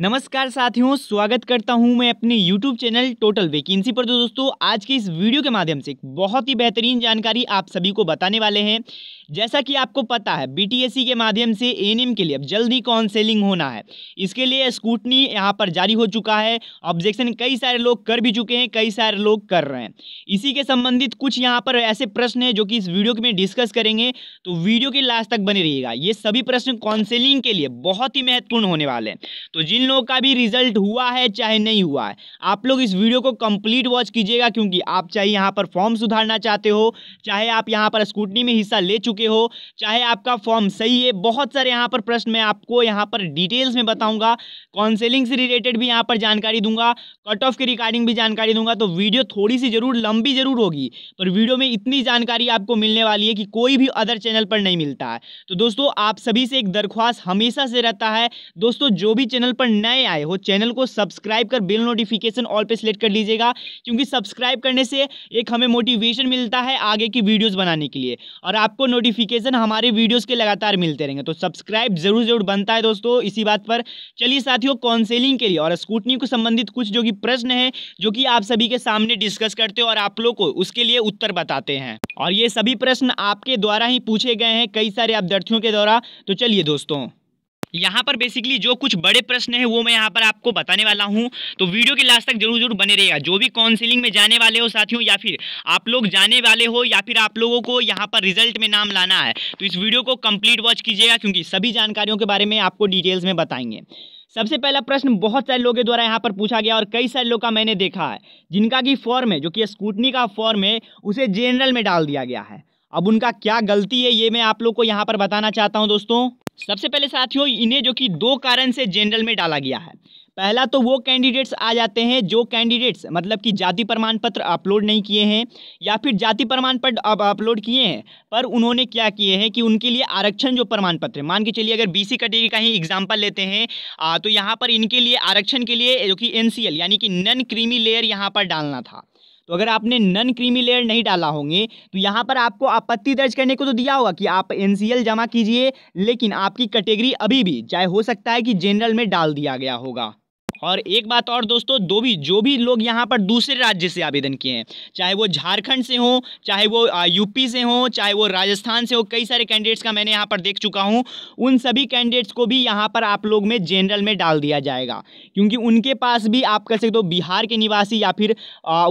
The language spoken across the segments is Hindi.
नमस्कार साथियों स्वागत करता हूं मैं अपने YouTube चैनल टोटल वैकेंसी पर तो दोस्तों आज के इस वीडियो के माध्यम से बहुत ही बेहतरीन जानकारी आप सभी को बताने वाले हैं जैसा कि आपको पता है बी e के माध्यम से ए के लिए अब जल्दी काउंसलिंग होना है इसके लिए स्कूटनी यहाँ पर जारी हो चुका है ऑब्जेक्शन कई सारे लोग कर भी चुके हैं कई सारे लोग कर रहे हैं इसी के संबंधित कुछ यहाँ पर ऐसे प्रश्न हैं जो कि इस वीडियो में डिस्कस करेंगे तो वीडियो के लास्ट तक बने रहिएगा ये सभी प्रश्न काउंसलिंग के लिए बहुत ही महत्वपूर्ण होने वाले हैं तो जिन तीनों का भी रिजल्ट हुआ है चाहे नहीं हुआ है आप लोग इस वीडियो को कंप्लीट वॉच कीजिएगा क्योंकि आप चाहे यहाँ पर फॉर्म सुधारना चाहते हो चाहे आप यहाँ पर स्कूटनी में हिस्सा ले चुके हो चाहे आपका फॉर्म सही है बहुत सारे यहाँ पर प्रश्न मैं आपको यहाँ पर डिटेल्स में बताऊँगा काउंसिलिंग से रिलेटेड भी यहाँ पर जानकारी दूंगा कट ऑफ के रिकॉर्डिंग भी जानकारी दूंगा तो वीडियो थोड़ी सी जरूर लंबी जरूर होगी पर वीडियो में इतनी जानकारी आपको मिलने वाली है कि कोई भी अदर चैनल पर नहीं मिलता है तो दोस्तों आप सभी से एक दरख्वास्त हमेशा से रहता है दोस्तों जो भी चैनल पर नए आए हो चैनल को सब्सक्राइब कर बिल नोटिफिकेशन ऑल पे सिलेक्ट कर लीजिएगा क्योंकि सब्सक्राइब करने से एक हमें मोटिवेशन मिलता है आगे की वीडियोज़ बनाने के लिए और आपको नोटिफिकेशन हमारे वीडियोज़ के लगातार मिलते रहेंगे तो सब्सक्राइब जरूर जरूर बनता है दोस्तों इसी बात पर चलिए साथियों काउंसिलिंग के लिए और स्कूटनी को संबंधित कुछ जो कि प्रश्न है जो कि आप सभी के सामने डिस्कस करते हो और आप लोग को उसके लिए उत्तर बताते हैं और ये सभी प्रश्न आपके द्वारा ही पूछे गए हैं कई सारे अभ्यर्थियों के द्वारा तो चलिए दोस्तों यहाँ पर बेसिकली जो कुछ बड़े प्रश्न है वो मैं यहाँ पर आपको बताने वाला हूँ तो वीडियो के लास्ट तक जरूर जरूर बने रहेगा जो भी काउंसिलिंग में जाने वाले हो साथियों या फिर आप लोग जाने वाले हो या फिर आप लोगों को यहाँ पर रिजल्ट में नाम लाना है तो इस वीडियो को कंप्लीट वॉच कीजिएगा क्योंकि सभी जानकारियों के बारे में आपको डिटेल्स में बताएंगे सबसे पहला प्रश्न बहुत सारे लोगों के द्वारा यहाँ पर पूछा गया और कई सारे लोग का मैंने देखा है जिनका की फॉर्म है जो कि स्कूटनी का फॉर्म है उसे जनरल में डाल दिया गया है अब उनका क्या गलती है ये मैं आप लोग को यहाँ पर बताना चाहता हूँ दोस्तों सबसे पहले साथियों इन्हें जो कि दो कारण से जनरल में डाला गया है पहला तो वो कैंडिडेट्स आ जाते हैं जो कैंडिडेट्स मतलब कि जाति प्रमाण पत्र अपलोड नहीं किए हैं या फिर जाति प्रमाण पत्र अपलोड किए हैं पर उन्होंने क्या किए हैं कि उनके लिए आरक्षण जो प्रमाण पत्र मान के चलिए अगर बीसी कैटेगरी का ही एग्जाम्पल लेते हैं आ, तो यहाँ पर इनके लिए आरक्षण के लिए जो कि एन यानी कि नन क्रीमी लेयर यहाँ पर डालना था तो अगर आपने नन क्रीमी लेयर नहीं डाला होंगे तो यहाँ पर आपको आपत्ति दर्ज करने को तो दिया होगा कि आप एन जमा कीजिए लेकिन आपकी कैटेगरी अभी भी चाहे हो सकता है कि जनरल में डाल दिया गया होगा और एक बात और दोस्तों दो भी जो भी लोग यहाँ पर दूसरे राज्य से आवेदन किए हैं चाहे वो झारखंड से हों चाहे वो यूपी से हों चाहे वो राजस्थान से हो कई सारे कैंडिडेट्स का मैंने यहाँ पर देख चुका हूँ उन सभी कैंडिडेट्स को भी यहाँ पर आप लोग में जनरल में डाल दिया जाएगा क्योंकि उनके पास भी आप कह सकते हो बिहार के निवासी या फिर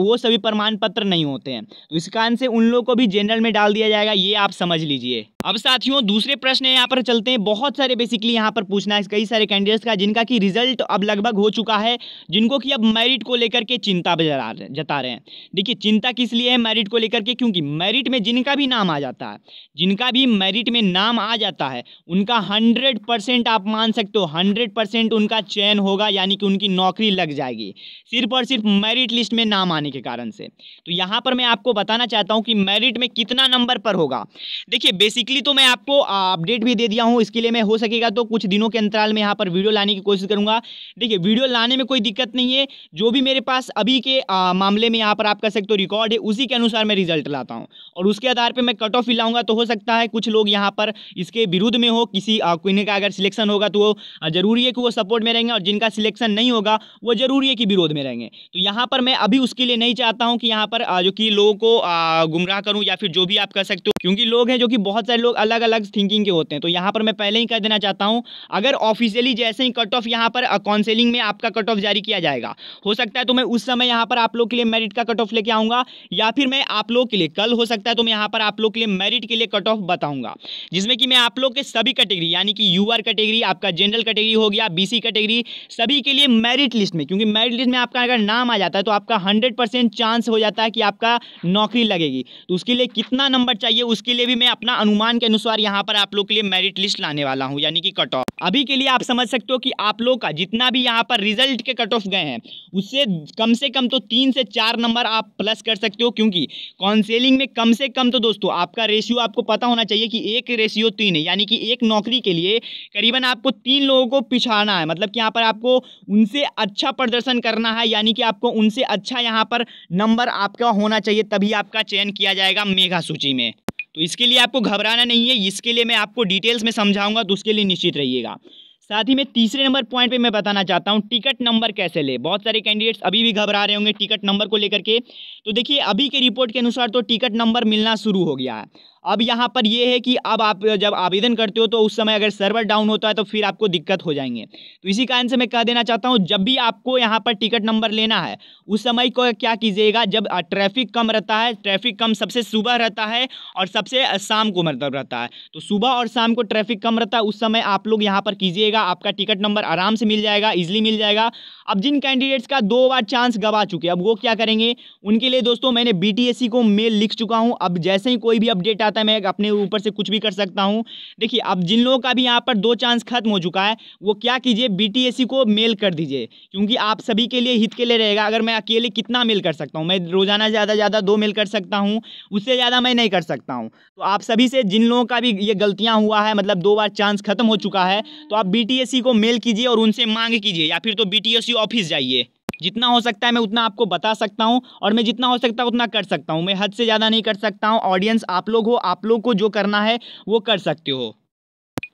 वो सभी प्रमाण पत्र नहीं होते हैं तो इस कारण से उन लोग को भी जनरल में डाल दिया जाएगा ये आप समझ लीजिए अब साथियों दूसरे प्रश्न यहाँ पर चलते हैं बहुत सारे बेसिकली यहाँ पर पूछना है कई सारे कैंडिडेट्स का जिनका कि रिजल्ट अब लगभग हो चुका है जिनको कि अब मेरिट को लेकर के चिंता जता रहे हैं देखिए चिंता किस लिए है मेरिट को लेकर के क्योंकि मेरिट में जिनका भी नाम आ जाता है जिनका भी मेरिट में नाम आ जाता है उनका हंड्रेड परसेंट आप मान सकते हो हंड्रेड परसेंट उनका चयन होगा यानी कि उनकी नौकरी लग जाएगी सिर्फ और सिर्फ मेरिट लिस्ट में नाम आने के कारण से तो यहाँ पर मैं आपको बताना चाहता हूँ कि मेरिट में कितना नंबर पर होगा देखिए बेसिकली बेसिकली तो मैं आपको अपडेट भी दे दिया हूँ इसके लिए मैं हो सकेगा तो कुछ दिनों के अंतराल में यहाँ पर वीडियो लाने की कोशिश करूँगा देखिए वीडियो लाने में कोई दिक्कत नहीं है जो भी मेरे पास अभी के आ, मामले में यहाँ पर आप कह सकते हो रिकॉर्ड है उसी के अनुसार मैं रिजल्ट लाता हूँ और उसके आधार पर मैं कट ऑफ लाऊंगा तो हो सकता है कुछ लोग यहाँ पर इसके विरुद्ध में हो किसी इन्हें का अगर सिलेक्शन होगा तो वो जरूरी है कि वो सपोर्ट में रहेंगे और जिनका सिलेक्शन नहीं होगा वो जरूरी है कि विरोध में रहेंगे तो यहाँ पर मैं अभी उसके लिए नहीं चाहता हूँ कि यहाँ पर जो कि लोगों को गुमराह करूँ या फिर जो भी आप कह सकते हो क्योंकि लोग हैं जो कि बहुत सारे लोग अलग अलग थिंकिंग के होते हैं तो यहाँ पर मैं पहले ही कह देना चाहता हूँ अगर ऑफिशियली जैसे ही कट ऑफ यहाँ पर काउंसिलिंग में आपका कट ऑफ जारी किया जाएगा हो सकता है तो मैं उस समय यहाँ पर आप लोग के लिए मेरिट का कट ऑफ लेके आऊँगा या फिर मैं आप लोग के लिए कल हो सकता है तो मैं यहाँ पर आप लोग के लिए मेरिट के लिए कट ऑफ बताऊँगा जिसमें कि मैं आप लोग के सभी कैटेगरी यानी कि यू कैटेगरी आपका जनरल कैटेगरी हो गया बी कैटेगरी सभी के लिए मेरिट लिस्ट में क्योंकि मेरिट लिस्ट में आपका अगर नाम आ जाता है तो आपका हंड्रेड चांस हो जाता है कि आपका नौकरी लगेगी तो उसके लिए कितना नंबर चाहिए उसके लिए भी मैं अपना अनुमान अनुमान के अनुसार यहाँ पर आप लोग के लिए मेरिट लिस्ट लाने वाला हूँ यानी कि कट ऑफ अभी के लिए आप समझ सकते हो कि आप लोग का जितना भी यहाँ पर रिजल्ट के कट ऑफ गए हैं उससे कम से कम तो तीन से चार नंबर आप प्लस कर सकते हो क्योंकि काउंसिलिंग में कम से कम तो दोस्तों आपका रेशियो आपको पता होना चाहिए कि एक रेशियो तीन है यानी कि एक नौकरी के लिए करीबन आपको तीन लोगों को पिछाड़ना है मतलब कि यहाँ पर आपको उनसे अच्छा प्रदर्शन करना है यानी कि आपको उनसे अच्छा यहाँ पर नंबर आपका होना चाहिए तभी आपका चयन किया जाएगा मेघा सूची में तो इसके लिए आपको घबराना नहीं है इसके लिए मैं आपको डिटेल्स में समझाऊंगा तो उसके लिए निश्चित रहिएगा साथ ही मैं तीसरे नंबर पॉइंट पे मैं बताना चाहता हूँ टिकट नंबर कैसे ले बहुत सारे कैंडिडेट्स अभी भी घबरा रहे होंगे टिकट नंबर को लेकर के तो देखिए अभी के रिपोर्ट के अनुसार तो टिकट नंबर मिलना शुरू हो गया है अब यहाँ पर यह है कि अब आप जब आवेदन करते हो तो उस समय अगर सर्वर डाउन होता है तो फिर आपको दिक्कत हो जाएंगे तो इसी कारण से मैं कह देना चाहता हूँ जब भी आपको यहाँ पर टिकट नंबर लेना है उस समय को क्या कीजिएगा जब ट्रैफिक कम रहता है ट्रैफिक कम सबसे सुबह रहता है और सबसे शाम को मतलब रहता है तो सुबह और शाम को ट्रैफिक कम रहता है उस समय आप लोग यहाँ पर कीजिएगा आपका टिकट नंबर आराम से मिल जाएगा ईजिली मिल जाएगा अब जिन कैंडिडेट्स का दो बार चांस गवा चुके अब वो क्या करेंगे उनके लिए दोस्तों मैंने बी को मेल लिख चुका हूँ अब जैसे ही कोई भी अपडेट चाहता है मैं अपने ऊपर से कुछ भी कर सकता हूँ देखिए अब जिन लोगों का भी यहाँ पर दो चांस खत्म हो चुका है वो क्या कीजिए बी को मेल कर दीजिए क्योंकि आप सभी के लिए हित के लिए रहेगा अगर मैं अकेले कितना मेल कर सकता हूँ मैं रोजाना ज़्यादा ज़्यादा दो मेल कर सकता हूँ उससे ज़्यादा मैं नहीं कर सकता हूँ तो आप सभी से जिन लोगों का भी ये गलतियाँ हुआ है मतलब दो बार चांस खत्म हो चुका है तो आप बी को मेल कीजिए और उनसे मांग कीजिए या फिर तो बी ऑफिस जाइए जितना हो सकता है मैं उतना आपको बता सकता हूँ और मैं जितना हो सकता है उतना कर सकता हूँ मैं हद से ज़्यादा नहीं कर सकता हूँ ऑडियंस आप लोग हो आप लोग को जो करना है वो कर सकते हो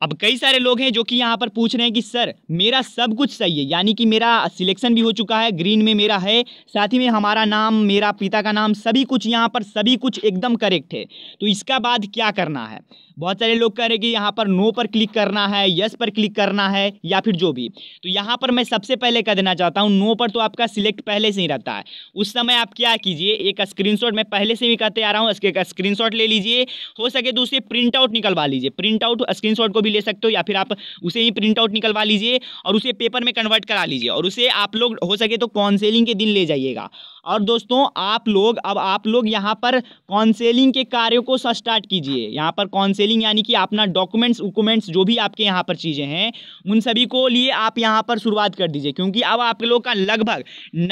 अब कई सारे लोग हैं जो कि यहाँ पर पूछ रहे हैं कि सर मेरा सब कुछ सही है यानी कि मेरा सिलेक्शन भी हो चुका है ग्रीन में मेरा है साथ ही में हमारा नाम मेरा पिता का नाम सभी कुछ यहाँ पर सभी कुछ एकदम करेक्ट है तो इसका बाद क्या करना है बहुत सारे लोग कह रहे हैं कि यहाँ पर नो पर क्लिक करना है यस पर क्लिक करना है या फिर जो भी तो यहाँ पर मैं सबसे पहले कह देना चाहता हूँ नो पर तो आपका सिलेक्ट पहले से ही रहता है उस समय आप क्या कीजिए एक स्क्रीनशॉट मैं पहले से भी कहते आ रहा हूँ स्क्रीन स्क्रीनशॉट ले लीजिए हो सके तो उसे प्रिंट आउट निकलवा लीजिए प्रिंट आउट स्क्रीन को भी ले सकते हो या फिर आप उसे ही प्रिंट आउट निकलवा लीजिए और उसे पेपर में कन्वर्ट करा लीजिए और उसे आप लोग हो सके तो काउंसिलिंग के दिन ले जाइएगा और दोस्तों आप लोग अब आप लोग यहाँ पर काउंसेलिंग के कार्यों को स्टार्ट कीजिए यहाँ पर काउंसेलिंग यानी कि अपना डॉक्यूमेंट्स वकूमेंट्स जो भी आपके यहाँ पर चीज़ें हैं उन सभी को लिए आप यहाँ पर शुरुआत कर दीजिए क्योंकि अब आप लोग का लगभग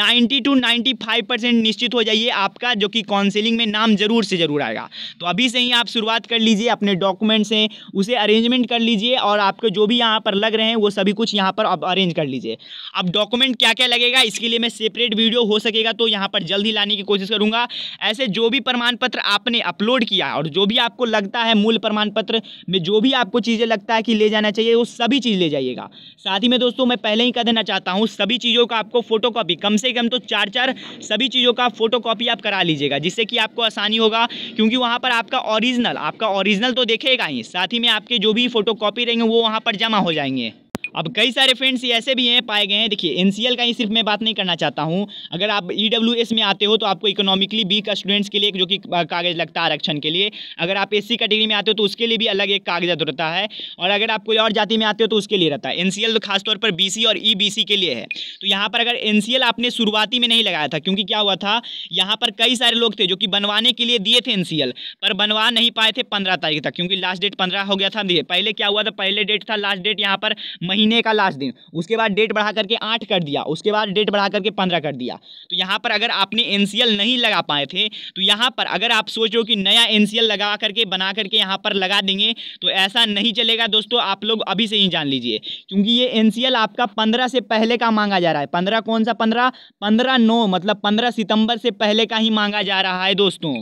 ninety two ninety five percent निश्चित हो जाइए आपका जो कि काउंसिलिंग में नाम जरूर से जरूर आएगा तो अभी से ही आप शुरुआत कर लीजिए अपने डॉक्यूमेंट्स हैं उसे अरेंजमेंट कर लीजिए और आपके जो भी यहाँ पर लग रहे हैं वो सभी कुछ यहाँ पर अब अरेंज कर लीजिए अब डॉक्यूमेंट क्या क्या लगेगा इसके लिए मैं सेपरेट वीडियो हो सकेगा तो यहाँ यहाँ पर जल्द ही लाने की कोशिश करूँगा ऐसे जो भी प्रमाण पत्र आपने अपलोड किया और जो भी आपको लगता है मूल प्रमाण पत्र में जो भी आपको चीज़ें लगता है कि ले जाना चाहिए वो सभी चीज़ ले जाइएगा साथ ही में दोस्तों मैं पहले ही कह देना चाहता हूँ सभी चीज़ों का आपको फोटो कम से कम तो चार चार सभी चीज़ों का फोटो आप करा लीजिएगा जिससे कि आपको आसानी होगा क्योंकि वहाँ पर आपका ओरिजिनल आपका ऑरिजिनल तो देखेगा ही साथ ही में आपके जो भी फोटो रहेंगे वो वहाँ पर जमा हो जाएंगे अब कई सारे फ्रेंड्स ऐसे भी हैं पाए गए हैं देखिए एन का ही सिर्फ मैं बात नहीं करना चाहता हूँ अगर आप ई में आते हो तो आपको इकोनॉमिकली बी का स्टूडेंट्स के लिए जो कि कागज़ लगता है आरक्षण के लिए अगर आप एस कैटेगरी में आते हो तो उसके लिए भी अलग एक कागजात रहता है और अगर आप कोई और जाति में आते हो तो उसके लिए रहता है एन तो खासतौर पर बी और ई के लिए है तो यहाँ पर अगर एन आपने शुरुआती में नहीं लगाया था क्योंकि क्या हुआ था यहाँ पर कई सारे लोग थे जो कि बनवाने के लिए दिए थे एन पर बनवा नहीं पाए थे पंद्रह तारीख तक क्योंकि लास्ट डेट पंद्रह हो गया था पहले क्या हुआ था पहले डेट था लास्ट डेट यहाँ पर महीने महीने का लास्ट दिन उसके बाद डेट बढ़ा करके आठ कर दिया उसके बाद डेट बढ़ा करके पंद्रह कर दिया तो यहाँ पर अगर आपने एन नहीं लगा पाए थे तो यहाँ पर अगर आप सोचो कि नया एन लगा करके बना करके यहाँ पर लगा देंगे तो ऐसा नहीं चलेगा दोस्तों आप लोग अभी से ही जान लीजिए क्योंकि ये एन आपका पंद्रह से पहले का मांगा जा रहा है पंद्रह कौन सा पंद्रह पंद्रह नौ मतलब पंद्रह सितंबर से पहले का ही मांगा जा रहा है दोस्तों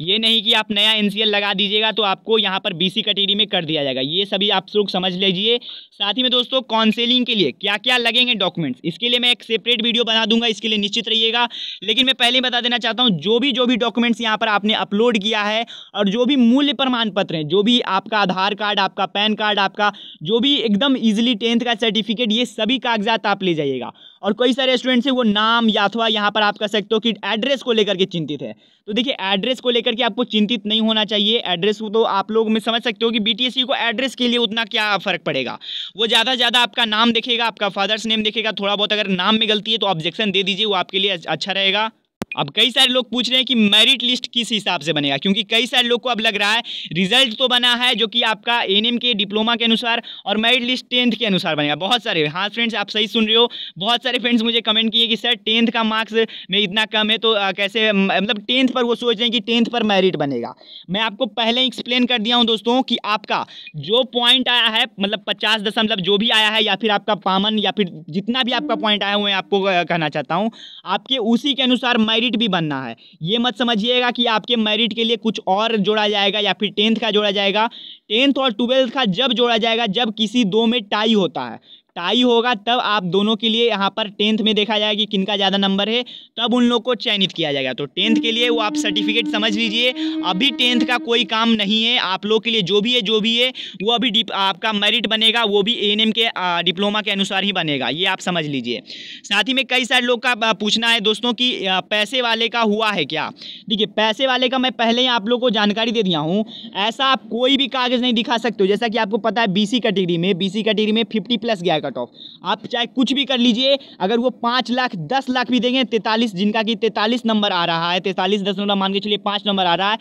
ये नहीं कि आप नया एनसीएल लगा दीजिएगा तो आपको यहाँ पर बीसी कैटेगरी में कर दिया जाएगा ये सभी आप लोग समझ लीजिए साथ ही में दोस्तों काउंसिलिंग के लिए क्या क्या लगेंगे डॉक्यूमेंट्स इसके लिए मैं एक सेपरेट वीडियो बना दूंगा इसके लिए निश्चित रहिएगा लेकिन मैं पहले ही बता देना चाहता हूँ जो भी जो भी डॉक्यूमेंट्स यहाँ पर आपने अपलोड किया है और जो भी मूल्य प्रमाण पत्र हैं जो भी आपका आधार कार्ड आपका पैन कार्ड आपका जो भी एकदम ईजिली टेंथ का सर्टिफिकेट ये सभी कागजात आप ले जाइएगा और कई सारे स्टूडेंट से वो नाम या अथवा यहाँ पर आप कह सकते हो कि एड्रेस को लेकर के चिंतित है तो देखिए एड्रेस को लेकर के आपको चिंतित नहीं होना चाहिए एड्रेस तो आप लोग में समझ सकते हो कि बी को एड्रेस के लिए उतना क्या फर्क पड़ेगा वो ज़्यादा से ज़्यादा आपका नाम देखेगा आपका फादर्स नेम देखेगा थोड़ा बहुत अगर नाम में गलती है तो ऑब्जेक्शन दे दीजिए वो आपके लिए अच्छा रहेगा अब कई सारे लोग पूछ रहे हैं कि मेरिट लिस्ट किस हिसाब से बनेगा क्योंकि कई सारे लोग को अब लग रहा है रिजल्ट तो बना है जो कि आपका एन के डिप्लोमा के अनुसार और मेरिट लिस्ट टेंथ के अनुसार बनेगा बहुत सारे हाँ फ्रेंड्स आप सही सुन रहे हो बहुत सारे फ्रेंड्स मुझे कमेंट किए कि सर टेंथ का मार्क्स में इतना कम है तो कैसे मतलब टेंथ पर वो सोच रहे हैं कि टेंथ पर मेरिट बनेगा मैं आपको पहले एक्सप्लेन कर दिया हूँ दोस्तों कि आपका जो पॉइंट आया है मतलब पचास दशमलव जो भी आया है या फिर आपका पामन या फिर जितना भी आपका पॉइंट आया हुआ है आपको कहना चाहता हूँ आपके उसी के अनुसार मेरिट मेरिट भी बनना है ये मत समझिएगा कि आपके मेरिट के लिए कुछ और जोड़ा जाएगा या फिर टेंथ का जोड़ा जाएगा टेंथ और ट्वेल्थ का जब जोड़ा जाएगा जब किसी दो में टाई होता है टाई होगा तब आप दोनों के लिए यहाँ पर टेंथ में देखा जाएगा कि किनका ज़्यादा नंबर है तब उन लोग को चयनित किया जाएगा तो टेंथ के लिए वो आप सर्टिफिकेट समझ लीजिए अभी टेंथ का कोई काम नहीं है आप लोग के लिए जो भी है जो भी है वो अभी आपका मेरिट बनेगा वो भी ए के डिप्लोमा के अनुसार ही बनेगा ये आप समझ लीजिए साथ ही में कई सारे लोग का पूछना है दोस्तों कि पैसे वाले का हुआ है क्या देखिए पैसे वाले का मैं पहले ही आप लोग को जानकारी दे दिया हूँ ऐसा आप कोई भी कागज़ नहीं दिखा सकते हो जैसा कि आपको पता है बी कैटेगरी में बी कैटेगरी में फिफ्टी प्लस गया कट ऑफ आप चाहे कुछ भी कर लीजिए अगर वो पाँच लाख दस लाख भी देंगे तैंतालीस जिनका कि तैंतालीस नंबर आ रहा है तैंतालीस दस नंबर मान के चलिए पाँच नंबर आ रहा है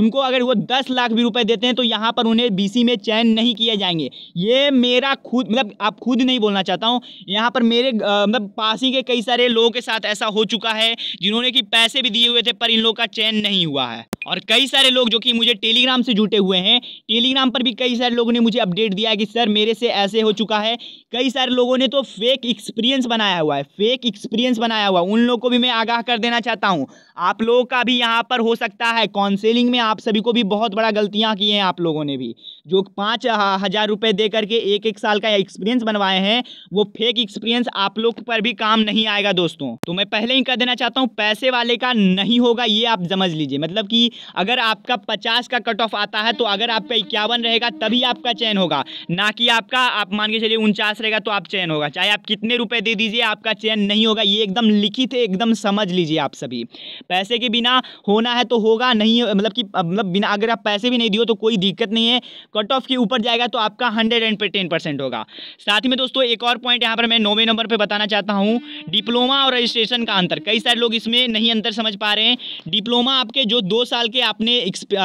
उनको अगर वो दस लाख भी रुपए देते हैं तो यहाँ पर उन्हें बीसी में चयन नहीं किए जाएंगे ये मेरा खुद मतलब आप खुद नहीं बोलना चाहता हूँ यहाँ पर मेरे मतलब पास ही के कई सारे लोगों के साथ ऐसा हो चुका है जिन्होंने कि पैसे भी दिए हुए थे पर इन लोगों का चयन नहीं हुआ है और कई सारे लोग जो कि मुझे टेलीग्राम से जुटे हुए हैं टेलीग्राम पर भी कई सारे लोगों ने मुझे अपडेट दिया है कि सर मेरे से ऐसे हो चुका है कई कई सारे लोगों ने तो फेक एक्सपीरियंस बनाया हुआ है फेक एक्सपीरियंस बनाया हुआ उन लोगों को भी मैं आगाह कर देना चाहता हूँ आप लोगों का भी यहाँ पर हो सकता है काउंसिलिंग में आप सभी को भी बहुत बड़ा गलतियाँ की हैं आप लोगों ने भी जो पाँच हज़ार रुपये दे करके एक एक साल का एक्सपीरियंस बनवाए हैं वो फेक एक्सपीरियंस आप लोग पर भी काम नहीं आएगा दोस्तों तो मैं पहले ही कह देना चाहता हूँ पैसे वाले का नहीं होगा ये आप समझ लीजिए मतलब कि अगर आपका पचास का कट ऑफ आता है तो अगर आपका इक्यावन रहेगा तभी आपका चयन होगा ना कि आपका आप मान के चलिए उनचास रहेगा जाएगा तो आप चयन होगा चाहे आप कितने रुपए दे दीजिए आपका चयन नहीं होगा ये एकदम लिखित है एकदम समझ लीजिए आप सभी पैसे के बिना होना है तो होगा नहीं मतलब कि मतलब बिना अगर आप पैसे भी नहीं दियो तो कोई दिक्कत नहीं है कट ऑफ के ऊपर जाएगा तो आपका हंड्रेड एंड टेन परसेंट होगा साथ ही में दोस्तों एक और पॉइंट यहाँ पर मैं नौवे नंबर पर बताना चाहता हूँ डिप्लोमा और रजिस्ट्रेशन का अंतर कई सारे लोग इसमें नहीं अंतर समझ पा रहे हैं डिप्लोमा आपके जो दो साल के आपने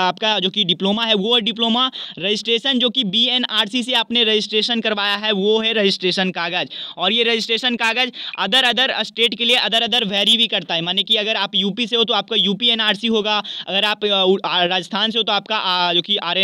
आपका जो कि डिप्लोमा है वो डिप्लोमा रजिस्ट्रेशन जो कि बी से आपने रजिस्ट्रेशन करवाया है वो है रजिस्ट्रेशन रजिस्ट्रेशन कागज और ये रजिस्ट्रेशन कागज अदर अदर स्टेट के लिए अदर अदर वेरी भी करता है माने कि अगर आप यूपी से हो तो आपका यूपी एनआरसी होगा अगर आप राजस्थान से हो तो आपका जो कि आर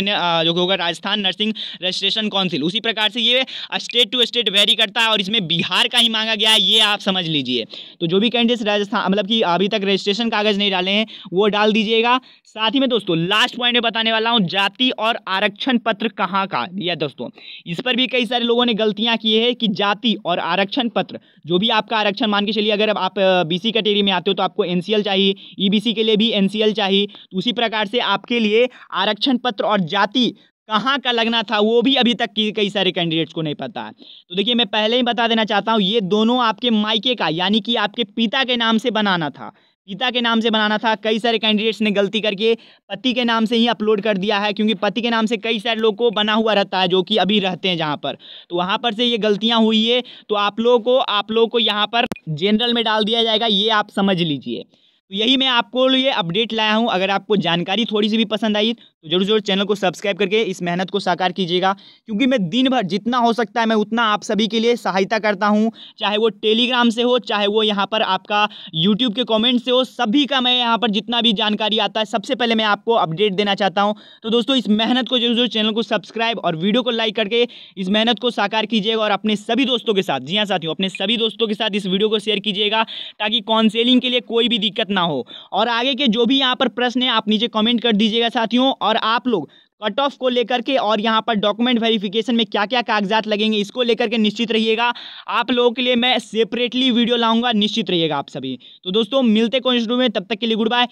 जो होगा राजस्थान नर्सिंग रजिस्ट्रेशन काउंसिल उसी प्रकार से ये स्टेट टू स्टेट वेरी करता है और इसमें बिहार का ही मांगा गया है ये आप समझ लीजिए तो जो भी कैंडिडेट्स राजस्थान मतलब कि अभी तक रजिस्ट्रेशन कागज नहीं डाले हैं वो डाल दीजिएगा साथ ही में दोस्तों लास्ट पॉइंट में बताने वाला हूँ जाति और आरक्षण पत्र कहाँ का या दोस्तों इस पर भी कई सारे लोगों ने गलतियाँ की है कि जाति और आरक्षण पत्र जो भी आपका आरक्षण मान के चलिए अगर आप बीसी कैटेगरी में आते हो तो आपको एनसीएल चाहिए ईबीसी e के लिए भी एनसीएल चाहिए तो उसी प्रकार से आपके लिए आरक्षण पत्र और जाति कहाँ का लगना था वो भी अभी तक कई सारे कैंडिडेट्स को नहीं पता तो देखिए मैं पहले ही बता देना चाहता हूँ ये दोनों आपके मायके का यानी कि आपके पिता के नाम से बनाना था पिता के नाम से बनाना था कई सारे कैंडिडेट्स ने गलती करके पति के नाम से ही अपलोड कर दिया है क्योंकि पति के नाम से कई सारे लोग को बना हुआ रहता है जो कि अभी रहते हैं जहाँ पर तो वहाँ पर से ये गलतियाँ हुई है तो आप लोगों को आप लोगों को यहाँ पर जनरल में डाल दिया जाएगा ये आप समझ लीजिए तो यही मैं आपको लिए अपडेट लाया हूँ अगर आपको जानकारी थोड़ी सी भी पसंद आई तो जरूर जरूर चैनल को सब्सक्राइब करके इस मेहनत को साकार कीजिएगा क्योंकि मैं दिन भर जितना हो सकता है मैं उतना आप सभी के लिए सहायता करता हूँ चाहे वो टेलीग्राम से हो चाहे वो यहाँ पर आपका यूट्यूब के कॉमेंट से हो सभी का मैं यहाँ पर जितना भी जानकारी आता है सबसे पहले मैं आपको अपडेट देना चाहता हूँ तो दोस्तों इस मेहनत को जरूर जरूर चैनल को सब्सक्राइब और वीडियो को लाइक करके इस मेहनत को साकार कीजिएगा और अपने सभी दोस्तों के साथ जी हाँ साथियों अपने सभी दोस्तों के साथ इस वीडियो को शेयर कीजिएगा ताकि काउंसिलिंग के लिए कोई भी दिक्कत ना हो और आगे के जो भी यहाँ पर प्रश्न है आप नीचे कमेंट कर दीजिएगा साथियों और आप लोग कट ऑफ को लेकर के और यहाँ पर डॉक्यूमेंट वेरिफिकेशन में क्या क्या कागजात लगेंगे इसको लेकर के निश्चित रहिएगा आप लोगों के लिए मैं सेपरेटली वीडियो लाऊंगा निश्चित रहिएगा आप सभी तो दोस्तों मिलते कॉन्स्टू में तब तक के लिए गुड बाय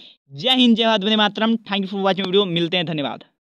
जय हिंद जय भारत वंदे मातरम thank you for watching video मिलते हैं धन्यवाद